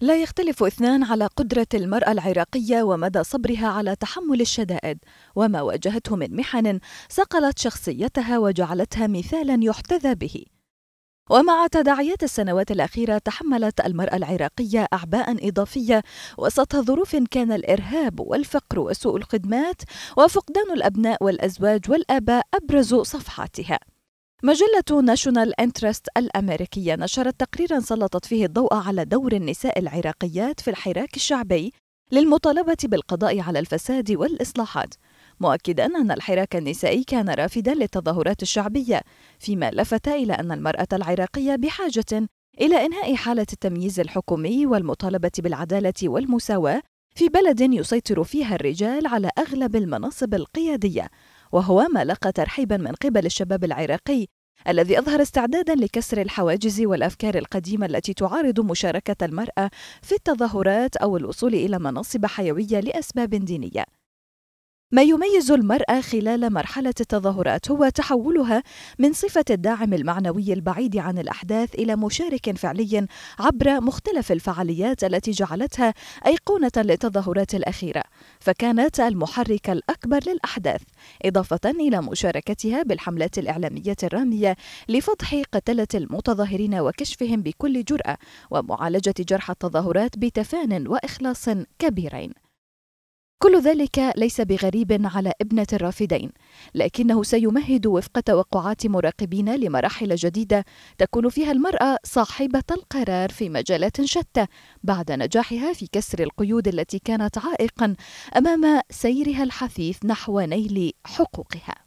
لا يختلف اثنان على قدرة المرأة العراقية ومدى صبرها على تحمل الشدائد وما واجهته من محن صقلت شخصيتها وجعلتها مثالا يحتذى به. ومع تداعيات السنوات الأخيرة تحملت المرأة العراقية أعباء إضافية وسط ظروف كان الإرهاب والفقر وسوء الخدمات وفقدان الأبناء والأزواج والآباء أبرز صفحاتها. مجلة ناشونال انترست الأمريكية نشرت تقريرا سلطت فيه الضوء على دور النساء العراقيات في الحراك الشعبي للمطالبة بالقضاء على الفساد والإصلاحات مؤكدا أن الحراك النسائي كان رافدا للتظاهرات الشعبية فيما لفت إلى أن المرأة العراقية بحاجة إلى إنهاء حالة التمييز الحكومي والمطالبة بالعدالة والمساواة في بلد يسيطر فيها الرجال على أغلب المناصب القيادية وهو ما لقى ترحيبا من قبل الشباب العراقي الذي أظهر استعدادا لكسر الحواجز والأفكار القديمة التي تعارض مشاركة المرأة في التظاهرات أو الوصول إلى مناصب حيوية لأسباب دينية. ما يميز المرأة خلال مرحلة التظاهرات هو تحولها من صفة الداعم المعنوي البعيد عن الأحداث إلى مشارك فعلي عبر مختلف الفعاليات التي جعلتها أيقونة للتظاهرات الأخيرة، فكانت المحرك الأكبر للأحداث إضافة إلى مشاركتها بالحملات الإعلامية الرامية لفضح قتلة المتظاهرين وكشفهم بكل جرأة ومعالجة جرح التظاهرات بتفان وإخلاص كبيرين كل ذلك ليس بغريب على ابنة الرافدين، لكنه سيمهد وفق توقعات مراقبين لمراحل جديدة تكون فيها المرأة صاحبة القرار في مجالات شتى بعد نجاحها في كسر القيود التي كانت عائقا أمام سيرها الحثيث نحو نيل حقوقها.